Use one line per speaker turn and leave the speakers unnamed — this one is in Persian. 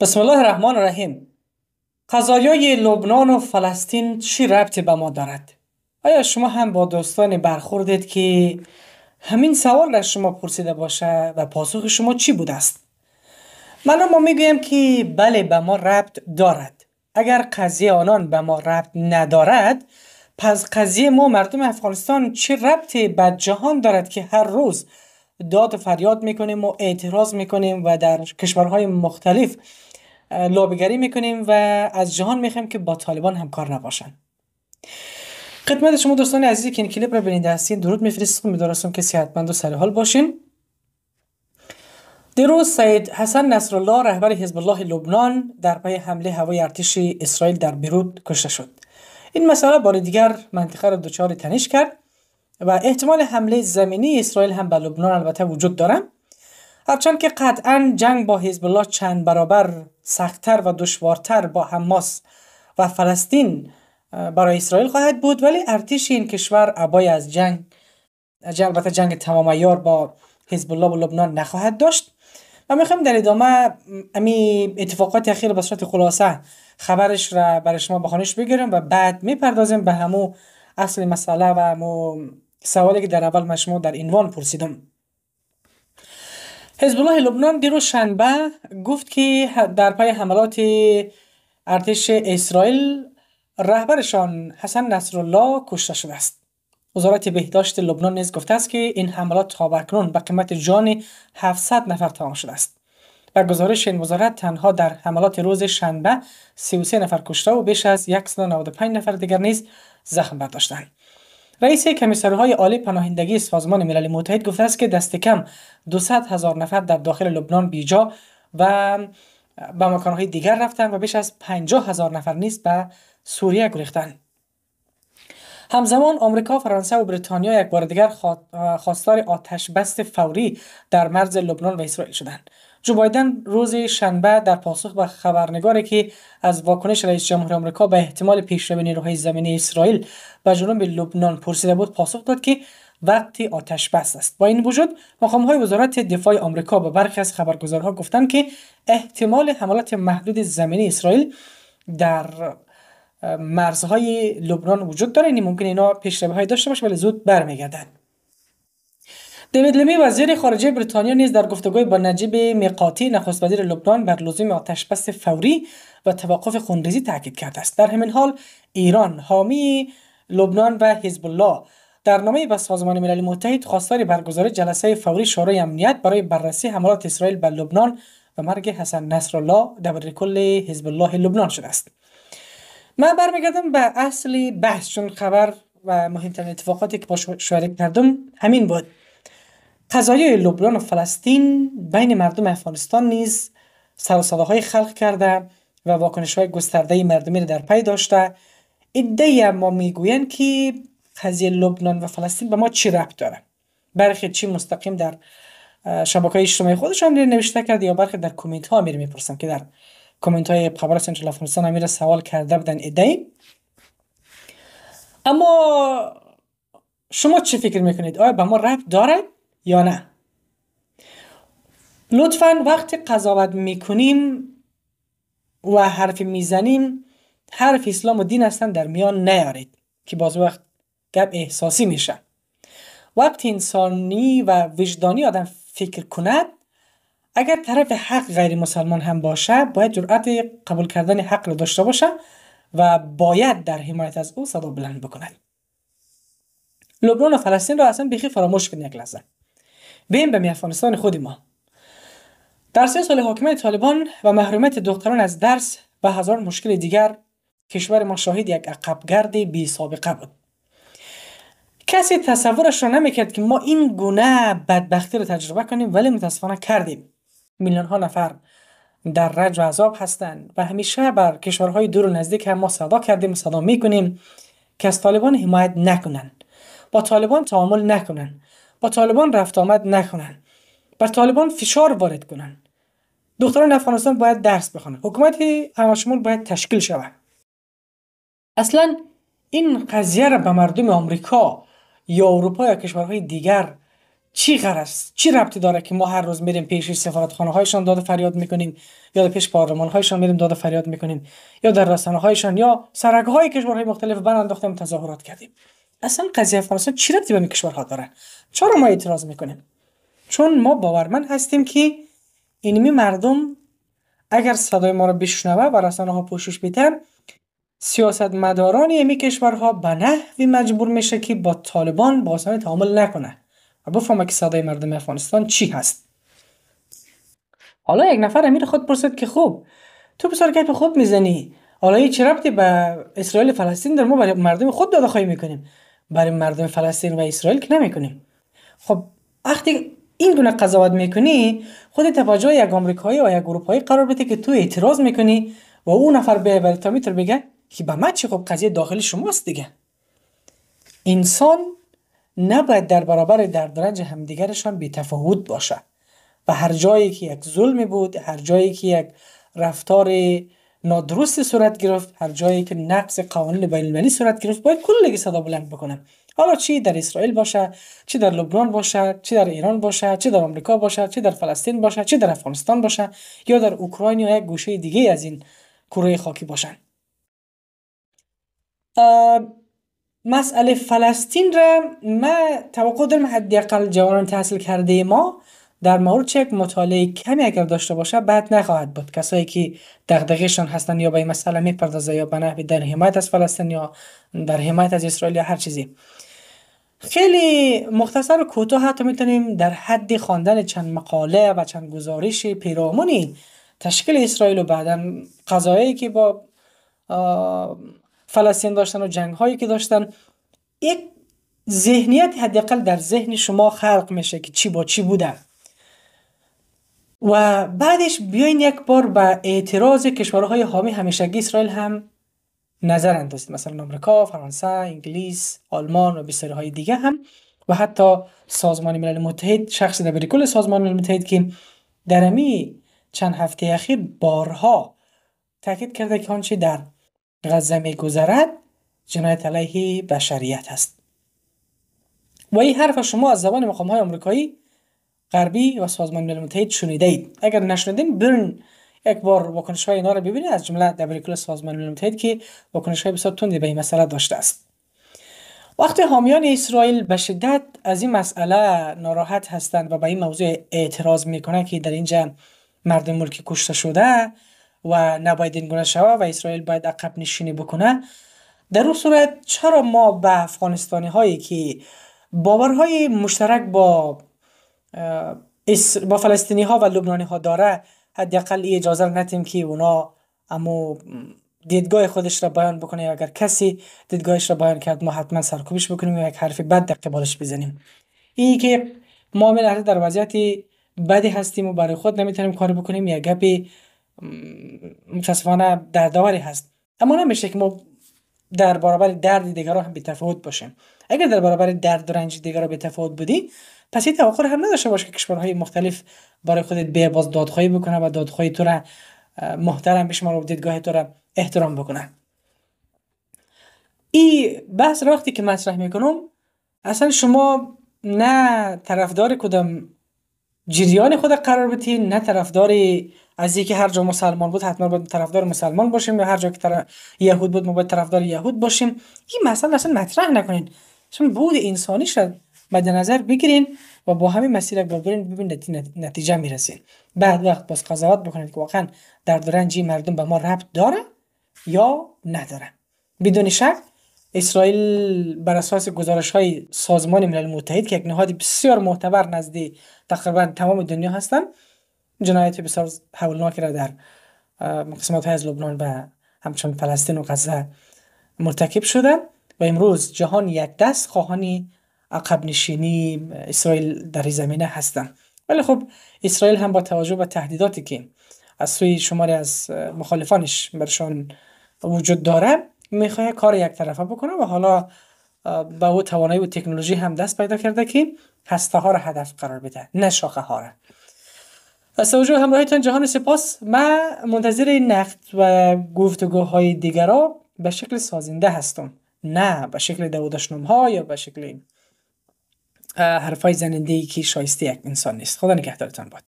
بسم الله الرحمن الرحیم قضایای لبنان و فلسطین چی ربطی به ما دارد؟ آیا شما هم با دوستانی برخوردید که همین سوال را شما پرسیده باشه و پاسخ شما چی بود است؟ من ما میگویم که بله به ما ربط دارد اگر قضیه آنان به ما ربط ندارد پس قضیه ما مردم افغانستان چه ربطی به جهان دارد که هر روز داد و فریاد میکنیم و اعتراض میکنیم و در کشورهای مختلف لابیگری میکنیم و از جهان میخوایم که با طالبان همکار نباشن خدمت شما دوستان عزیزی که این کلیپ رو بینید هستین درود میفرستم میدارستم که صحتمند و سرحال باشین دیروز سید حسن نصرالله رهبر حزب الله لبنان در پای حمله هوای ارتش اسرائیل در بیروت کشته شد این مسئله بار دیگر منطقه را دچار تنش کرد و احتمال حمله زمینی اسرائیل هم به لبنان البته وجود دارد هرچند که قطعا جنگ با حزب الله چند برابر سختتر و دشوارتر با حماس و فلسطین برای اسرائیل خواهد بود ولی ارتش این کشور ابای از جنگ البته جنگ تمام با حزب الله و لبنان نخواهد داشت و میخوایم در ادامه امی اتفاقات اخیر به صورت خلاصه خبرش را برای شما بخوانش بگیرم و بعد میپردازیم به همو اصل مسئله و همو سوالی که در اول من شما در عنوان پرسیدم حزب الله لبنان دیروز شنبه گفت که در پای حملات ارتش اسرائیل رهبرشان حسن نصرالله کشته شده است وزارت بهداشت لبنان نیز گفته است که این حملات تا اکنون به قیمت جان 700 نفر تمام شده است و گزارش این وزارت تنها در حملات روز شنبه 33 نفر کشته و بیش از 195 نفر دیگر نیز زخم برداشتند رئیس کمیسرهای عالی پناهندگی سازمان ملل متحد گفته است که دست کم 200 هزار نفر در داخل لبنان بیجا و به مکانهای دیگر رفتند و بیش از 50 هزار نفر نیز به سوریه گریختند. همزمان آمریکا، فرانسه و بریتانیا یک بار دیگر خواستار آتش بست فوری در مرز لبنان و اسرائیل شدند. جو بایدن روز شنبه در پاسخ به خبرنگاری که از واکنش رئیس جمهور آمریکا به احتمال پیشروی نیروهای زمینی اسرائیل به جنوب لبنان پرسیده بود پاسخ داد که وقتی آتش بس است با این وجود مقام های وزارت دفاع آمریکا به برخی از خبرگزارها گفتند که احتمال حملات محدود زمینی اسرائیل در مرزهای لبنان وجود داره این یعنی ممکن اینا پیشروی داشته باشه ولی زود برمیگردند دیوید لمی وزیر خارجه بریتانیا نیز در گفتگوی با نجیب میقاتی نخست وزیر لبنان بر لزوم آتشبس فوری و توقف خونریزی تاکید کرده است در همین حال ایران حامی لبنان و حزب الله در نامه به سازمان ملل متحد خواستار برگزاری جلسه فوری شورای امنیت برای بررسی حملات اسرائیل به لبنان و مرگ حسن نصرالله در کل حزب الله لبنان شده است من برمیگردم به اصل بحث چون خبر و مهمترین اتفاقاتی که با همین بود قضایای لبنان و فلسطین بین مردم افغانستان نیز سر و های خلق کرده و واکنش های گسترده مردمی را در پی داشته ایده ما میگویند که قضیه لبنان و فلسطین به ما چی ربط داره برخی چی مستقیم در شبکه اجتماعی خودش هم نوشته کرده یا برخی در کومنت ها میره میپرسم که در کومنت های خبر سنترال افغانستان هم میره سوال کرده بودن ایده ای. اما شما چی فکر میکنید آیا به ما ربط داره یا نه لطفا وقت قضاوت میکنیم و حرفی میزنیم حرف اسلام و دین هستن در میان نیارید که باز وقت گپ احساسی میشه وقتی انسانی و وجدانی آدم فکر کند اگر طرف حق غیر مسلمان هم باشه باید جرأت قبول کردن حق را داشته باشه و باید در حمایت از او صدا بلند بکند لبنان و فلسطین را اصلا بخی فراموش کنید یک لحظه بیم به افغانستان خود ما در سه سال حاکمیت طالبان و محرومیت دختران از درس و هزار مشکل دیگر کشور ما شاهد یک عقبگرد بی سابقه بود کسی تصورش را نمیکرد که ما این گونه بدبختی را تجربه کنیم ولی متاسفانه کردیم میلیون ها نفر در رج و عذاب هستند و همیشه بر کشورهای دور و نزدیک هم ما صدا کردیم و صدا میکنیم که از طالبان حمایت نکنند با طالبان تعامل نکنند با طالبان رفت آمد نکنن بر طالبان فشار وارد کنن دختران افغانستان باید درس بخونن، حکومت همشمول باید تشکیل شود اصلا این قضیه را به مردم آمریکا یا اروپا یا کشورهای دیگر چی غرض چی ربطی داره که ما هر روز میریم پیش سفارتخانه هایشان داده فریاد میکنیم یا پیش پارلمان هایشان میریم داد فریاد میکنیم یا در رسانه هایشان یا سرک های کشورهای مختلف برانداختیم تظاهرات کردیم اصلا قضیه افغانستان چی ربطی به کشورها داره چرا ما اعتراض میکنیم چون ما باورمند هستیم که اینمی مردم اگر صدای ما رو بشنوه و رسانه ها پوشش بیتن سیاست مداران امی کشورها به نحوی مجبور میشه که با طالبان با آسانی تعامل نکنه و بفهمه که صدای مردم افغانستان چی هست حالا یک نفر امیر خود پرسید که خب، خوب تو بسار گپ خوب میزنی حالا چه ربطی به اسرائیل فلسطین در ما برای مردم خود داده خواهی میکنیم برای مردم فلسطین و اسرائیل که نمیکنیم خب وقتی این گونه قضاوت میکنی خود با یک آمریکایی و یک اروپایی قرار بده که تو اعتراض میکنی و اون نفر به بریتامیتر بگه که به من چی خب قضیه داخل شماست دیگه انسان نباید در برابر در درنج همدیگرشان بی تفاوت باشه و هر جایی که یک ظلمی بود هر جایی که یک رفتار نادرست صورت گرفت هر جایی که نقص قوانین بین المللی صورت گرفت باید کل صدا بلند بکنم حالا چی در اسرائیل باشه چی در لبنان باشه چی در ایران باشه چی در آمریکا باشه چی در فلسطین باشه چی در افغانستان باشه یا در اوکراین یا یک گوشه دیگه از این کره خاکی باشن مسئله فلسطین را من توقع دارم حداقل جوانان تحصیل کرده ما در مورد یک مطالعه کمی اگر داشته باشه بد نخواهد بود کسایی که دغدغهشان هستن یا به این مسئله میپردازه یا به نحوی در حمایت از فلسطین یا در حمایت از اسرائیل یا هر چیزی خیلی مختصر و کوتاه حتی میتونیم در حد خواندن چند مقاله و چند گزارش پیرامونی تشکیل اسرائیل و بعدا قضایی که با فلسطین داشتن و جنگ هایی که داشتن یک ذهنیت حداقل در ذهن شما خلق میشه که چی با چی بوده و بعدش بیاین یک بار به اعتراض کشورهای حامی همیشگی اسرائیل هم نظر اندازید مثلا آمریکا، فرانسه، انگلیس، آلمان و بسیاری های دیگه هم و حتی سازمان ملل متحد شخص دبیر کل سازمان ملل متحد که در امی چند هفته اخیر بارها تاکید کرده که آنچه در غزه میگذرد جنایت علیه بشریت است و این حرف شما از زبان مقام های آمریکایی غربی و سازمان ملل متحد شنیده اید اگر نشنیدین برن یک بار واکنش های اینا رو ببینید از جمله دبیر سازمان ملل متحد که واکنش های بسیار تندی به این مسئله داشته است وقتی حامیان اسرائیل به شدت از این مسئله ناراحت هستند و به این موضوع اعتراض میکنند که در اینجا مردم ملکی کشته شده و نباید این گونه شوه و اسرائیل باید عقب نشینی بکنه در اون صورت چرا ما به افغانستانی هایی که باورهای مشترک با با فلسطینی ها و لبنانی ها داره حداقل ای اجازه رو نتیم که اونا اما دیدگاه خودش را بیان بکنه اگر کسی دیدگاهش را بیان کرد ما حتما سرکوبش بکنیم و یک حرف بد در بالش بزنیم ای که ما در وضعیت بدی هستیم و برای خود نمیتونیم کار بکنیم یا گپی متاسفانه در داوری هست اما نمیشه که ما در برابر درد را هم بی‌تفاوت باشیم اگر در برابر درد و رنج را بی‌تفاوت بودی پس این توقع هم نداشته باش که کشورهای مختلف برای خودت به باز دادخواهی بکنه و دادخواهی تو را محترم بشمار و دیدگاه تو را احترام بکنه این بحث را وقتی که مطرح میکنم اصلا شما نه طرفدار کدام جریان خود قرار بدین نه طرفدار از اینکه هر جا مسلمان بود حتما باید طرفدار مسلمان باشیم یا هر جا که یهود بود ما باید طرفدار یهود باشیم این مسئله اصلا مطرح نکنین چون بود انسانی شد مد نظر بگیرین و با همین مسیر اگر برین ببین نتیجه میرسین بعد وقت باز قضاوت بکنید که واقعا در و مردم به ما ربط داره یا نداره بدون شک اسرائیل بر اساس گزارش های سازمان ملل متحد که یک نهاد بسیار معتبر نزد تقریبا تمام دنیا هستند جنایت بسیار هولناکی را در قسمت های از لبنان و همچنین فلسطین و غزه مرتکب شدند و امروز جهان یک دست خواهانی عقب نشینی اسرائیل در زمینه هستند ولی خب اسرائیل هم با توجه به تهدیداتی که از سوی شماری از مخالفانش برشان وجود داره میخواه کار یک طرفه بکنه و حالا به او توانایی و تکنولوژی هم دست پیدا کرده که هسته ها را هدف قرار بده نه شاخه ها را از توجه همراهیتان جهان سپاس من منتظر نقد و گفتگوهای دیگرا به شکل سازنده هستم نه به شکل دودشنوم ها یا به شکل حرفای زننده ای که شایسته یک انسان نیست خدا نگهدارتان باد